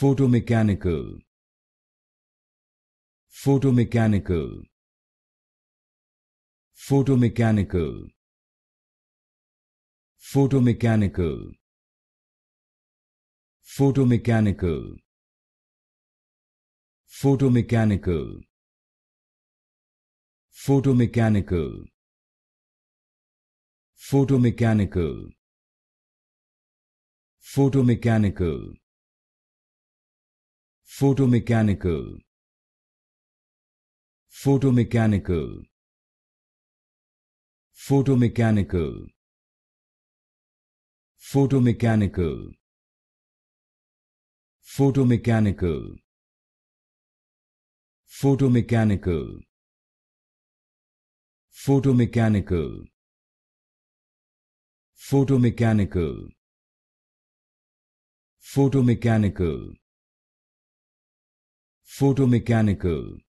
photomechanical photomechanical photomechanical photomechanical photomechanical photomechanical photomechanical photomechanical photomechanical photomechanical photomechanical photomechanical photomechanical photomechanical photomechanical photomechanical photomechanical photomechanical photomechanical